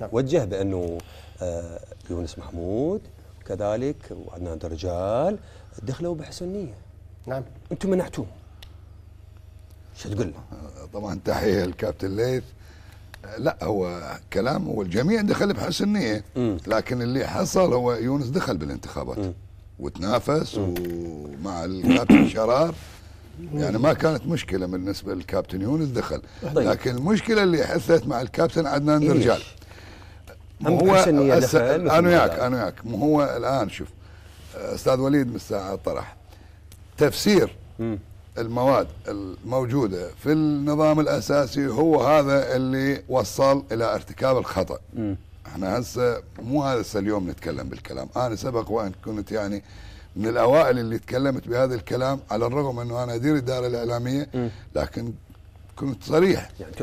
نعم. وجه بانه آه، يونس محمود كذلك وعدنان درجال دخلوا بحسن نيه نعم انتم منعتوهم شو تقول آه، طبعا تحيه الكابتن ليث آه، لا هو كلامه والجميع دخل بحسن نيه لكن اللي حصل هو يونس دخل بالانتخابات م. وتنافس م. ومع الكابتن شرار يعني ما كانت مشكله بالنسبه للكابتن يونس دخل طيب. لكن المشكله اللي حثت مع الكابتن عدنان درجال إيه؟ هم هو انا وياك انا وياك مو هو الان شوف استاذ وليد من الساعه طرح تفسير م. المواد الموجوده في النظام الاساسي هو هذا اللي وصل الى ارتكاب الخطا م. احنا هسه مو هذا اليوم نتكلم بالكلام انا سبق وان كنت يعني من الاوائل اللي تكلمت بهذا الكلام على الرغم انه انا ادير الدائره الاعلاميه م. لكن كنت صريح يعني